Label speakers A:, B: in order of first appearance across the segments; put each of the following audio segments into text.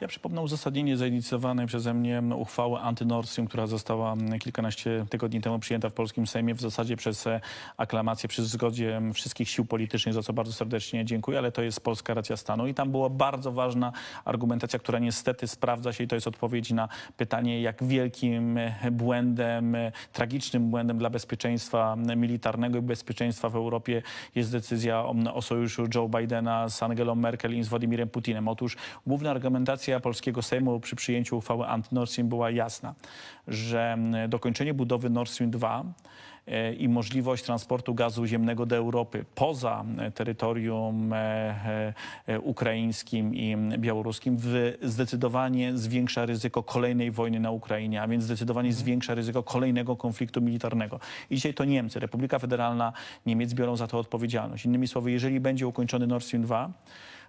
A: Ja przypomnę uzasadnienie zainicjowanej przeze mnie mm, uchwały antynorcjum, która została mm, kilkanaście tygodni temu przyjęta w polskim Sejmie, w zasadzie przez e, aklamację, przez zgodzie mm, wszystkich sił politycznych, za co bardzo serdecznie dziękuję, ale to jest polska racja stanu i tam była bardzo ważna argumentacja, która niestety sprawdza się i to jest odpowiedź na pytanie, jak wielkim e, błędem, e, tragicznym błędem dla bezpieczeństwa militarnego i bezpieczeństwa w Europie jest decyzja o, o sojuszu Joe Bidena z Angelą Merkel i z Władimirem Putinem. Otóż główna argumentacja polskiego Sejmu przy przyjęciu uchwały anty-Nord Stream była jasna, że dokończenie budowy Nord Stream 2 e, i możliwość transportu gazu ziemnego do Europy poza terytorium e, e, ukraińskim i białoruskim zdecydowanie zwiększa ryzyko kolejnej wojny na Ukrainie, a więc zdecydowanie mhm. zwiększa ryzyko kolejnego konfliktu militarnego. I dzisiaj to Niemcy, Republika Federalna Niemiec biorą za to odpowiedzialność. Innymi słowy, jeżeli będzie ukończony Nord Stream 2,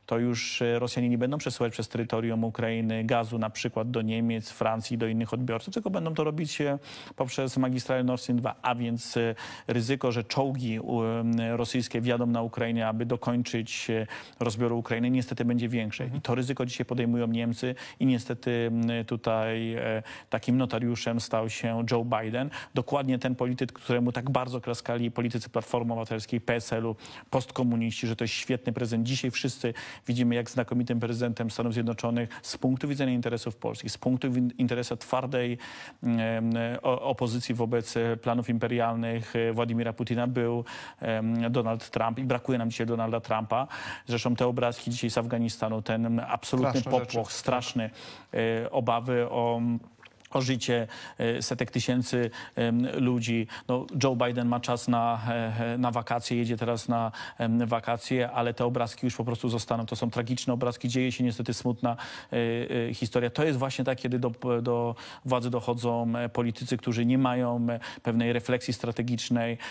A: to już e, Rosjanie nie będą przesyłać przez terytorium Ukrainy gazu na przykład do Niemiec, Francji, do innych odbiorców, tylko będą to robić e, poprzez magistralę Nord Stream 2, a więc e, ryzyko, że czołgi rosyjskie wjadą na Ukrainę, aby dokończyć rozbioru Ukrainy, niestety będzie większe. I to ryzyko dzisiaj podejmują Niemcy i niestety tutaj takim notariuszem stał się Joe Biden. Dokładnie ten polityk, któremu tak bardzo klaskali politycy Platformy Obywatelskiej, PSL-u, postkomuniści, że to jest świetny prezent. Dzisiaj wszyscy Widzimy, jak znakomitym prezydentem Stanów Zjednoczonych z punktu widzenia interesów Polski, z punktu interesa twardej opozycji wobec e, planów imperialnych e, Władimira Putina był Donald Trump i brakuje nam dzisiaj Donalda Trumpa. Zresztą te obrazki dzisiaj z Afganistanu, ten absolutny popłoch, straszny e, obawy o o życie e, setek tysięcy ludzi. No, Joe Biden ma czas na, e, e, na wakacje, jedzie teraz na wakacje, ale te obrazki już po prostu zostaną. To są tragiczne obrazki, dzieje się niestety smutna historia. To jest właśnie tak, kiedy do, do władzy dochodzą politycy, którzy nie mają pewnej refleksji strategicznej.